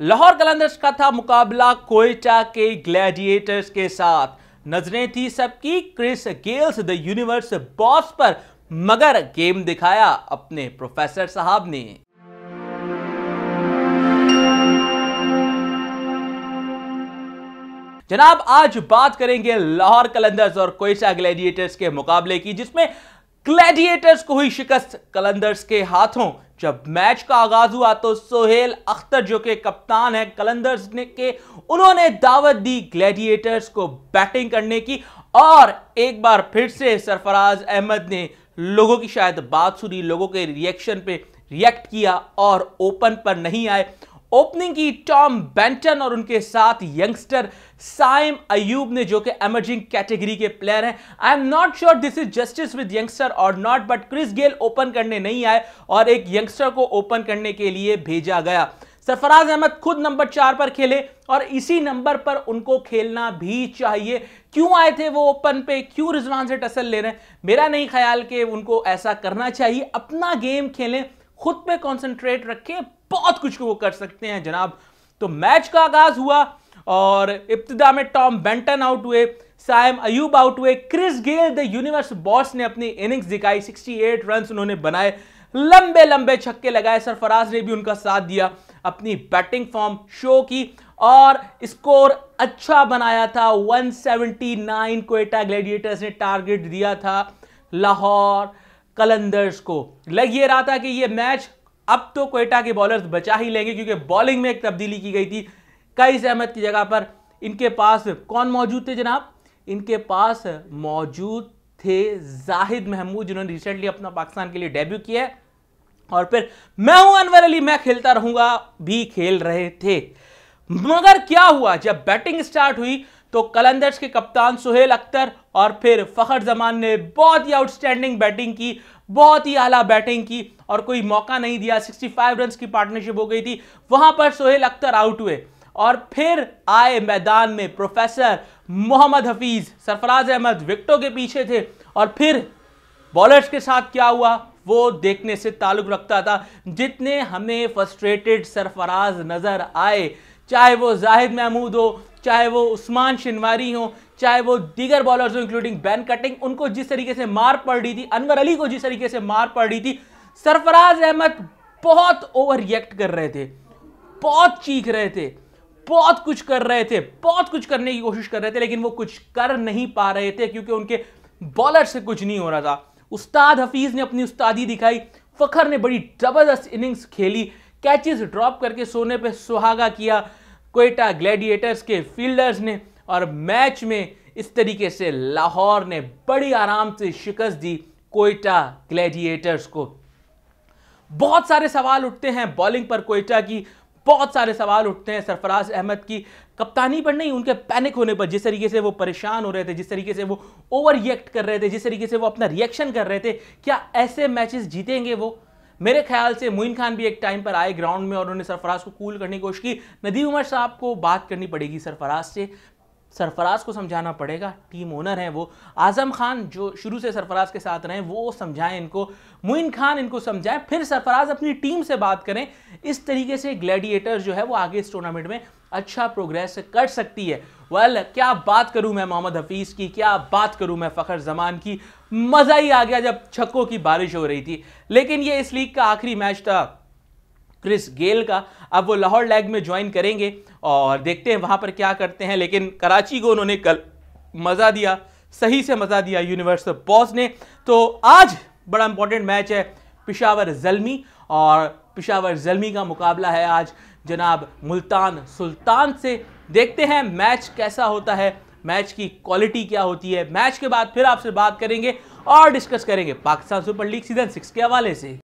लाहौर कलंदर्स का था मुकाबला कोयटा के ग्लैडिएटर्स के साथ नजरें थी सबकी Chris Gayle's the universe boss पर मगर गेम दिखाया अपने प्रोफेसर साहब ने जनाब आज बात करेंगे लाहौर कलंदर्स और कोयटा ग्लैडिएटर्स के मुकाबले की जिसमें ग्लैडिएटर्स को हुई शिकस्त कलंदर्स के हाथों जब मैच का आगाज हुआ तो सोहेल अख्तर जो के कप्तान है कलंदर्स ने के उन्होंने दावत दी ग्लैडिएटर्स को बैटिंग करने की और एक बार फिर से सरफराज अहमद ने लोगों की शायद बात सुनी लोगों के रिएक्शन पे रिएक्ट किया और ओपन पर नहीं आए ओपनिंग की टॉम बेंटन और उनके साथ यंगस्टर साइम अयूब ने जो कि एमर्जिंग कैटेगरी के प्लेयर हैं I am not sure this is justice with youngster और not but Chris Gayle open करने नहीं आए और एक यंगस्टर को ओपन करने के लिए भेजा गया सरफराज अहमद खुद नंबर चार पर खेले और इसी नंबर पर उनको खेलना भी चाहिए क्यों आए थे वो ओपन पे क्यों रिजवान से टसल ले रहे हैं मेरा नहीं ख्याल कि उनको ऐसा करना चाहिए अपना गेम खेलें खुद पे कंसंट्रेट रखें बहुत कुछ वो कर सकते हैं जनाब तो मैच का आगाज हुआ और इब्तदा में टॉम बेंटन आउट हुए साइम अयूब आउट हुए Chris Gayle the universe boss ने अपनी इनिंग्स दिखाई 68 रन उन्होंने बनाए लंबे लंबे छक्के लगाए सरफराज ने भी उनका साथ दिया अपनी बैटिंग फॉर्म शो की और स्कोर अच्छा बनाया था 179 सेवेंटी कोएटा ग्लेडिएटर्स ने टारगेट दिया था लाहौर कलंदर्स को लग ये रहा था कि ये मैच अब तो कोयटा के बॉलर्स बचा ही लेंगे क्योंकि बॉलिंग में एक तब्दीली की गई थी कई सहमत की जगह पर इनके पास कौन मौजूद थे जनाब इनके पास मौजूद थे जाहिद महमूद जिन्होंने रिसेंटली अपना पाकिस्तान के लिए डेब्यू किया है और फिर मैं हूं अनवर अली मैं खेलता रहूंगा भी खेल रहे थे मगर क्या हुआ जब बैटिंग स्टार्ट हुई तो कलंदर्स के कप्तान सुहेल अख्तर और फिर फ़खर जमान ने बहुत ही आउटस्टैंडिंग बैटिंग की बहुत ही आला बैटिंग की और कोई मौका नहीं दिया 65 रन की पार्टनरशिप हो गई थी वहां पर सुहेल अख्तर आउट हुए और फिर आए मैदान में प्रोफेसर मोहम्मद हफीज़ सरफराज अहमद विकटों के पीछे थे और फिर बॉलर्स के साथ क्या हुआ वो देखने से ताल्लुक़ रखता था जितने हमें फ्रस्ट्रेटेड सरफराज नज़र आए चाहे वो जाहिद महमूद हो चाहे वो उस्मान शिनवारी हो चाहे वो दीगर बॉलर्स हों इंक्लूडिंग बैन कटिंग उनको जिस तरीके से मार पड़ रही थी अनवर अली को जिस तरीके से मार पड़ रही थी सरफराज अहमद बहुत ओवर रिएक्ट कर रहे थे बहुत चीख रहे थे बहुत कुछ कर रहे थे बहुत कुछ करने की कोशिश कर रहे थे लेकिन वो कुछ कर नहीं पा रहे थे क्योंकि उनके बॉलर से कुछ नहीं हो रहा था उस्ताद हफीज़ ने अपनी उस्तादी दिखाई फ़खर ने बड़ी ज़बरदस्त इनिंग्स खेली कैचेस ड्रॉप करके सोने पे सुहागा किया कोयटा ग्लैडिएटर्स के फील्डर्स ने और मैच में इस तरीके से लाहौर ने बड़ी आराम से शिकस्त दी कोयटा ग्लैडिएटर्स को बहुत सारे सवाल उठते हैं बॉलिंग पर कोयटा की बहुत सारे सवाल उठते हैं सरफराज अहमद की कप्तानी पर नहीं उनके पैनिक होने पर जिस तरीके से वो परेशान हो रहे थे जिस तरीके से वो ओवर रिएक्ट कर रहे थे जिस तरीके से वो अपना रिएक्शन कर रहे थे क्या ऐसे मैचेस जीतेंगे वो मेरे ख्याल से मोइन खान भी एक टाइम पर आए ग्राउंड में और उन्होंने सरफराज को कूल करने की कोशिश की नदीम उमर साहब को बात करनी पड़ेगी सरफराज से सरफराज को समझाना पड़ेगा टीम ओनर हैं वो आज़म खान जो शुरू से सरफराज के साथ रहें वो समझाएं इनको मुइन खान इनको समझाएं फिर सरफराज अपनी टीम से बात करें इस तरीके से ग्लैडिएटर जो है वो आगे इस टूर्नामेंट में अच्छा प्रोग्रेस कर सकती है वेल well, क्या बात करूं मैं मोहम्मद हफीज़ की क्या बात करूं मैं फ़खर जमान की मज़ा ही आ गया जब छक्कों की बारिश हो रही थी लेकिन ये इस लीग का आखिरी मैच था क्रिस गेल का अब वो लाहौर लैग में ज्वाइन करेंगे और देखते हैं वहाँ पर क्या करते हैं लेकिन कराची को उन्होंने कल मज़ा दिया सही से मज़ा दिया यूनिवर्स बॉस ने तो आज बड़ा इंपॉर्टेंट मैच है पिशावर जलमी और पिशावर जलमी का मुकाबला है आज जनाब मुल्तान सुल्तान से देखते हैं मैच कैसा होता है मैच की क्वालिटी क्या होती है मैच के बाद फिर आपसे बात करेंगे और डिस्कस करेंगे Pakistan super league season six के हवाले से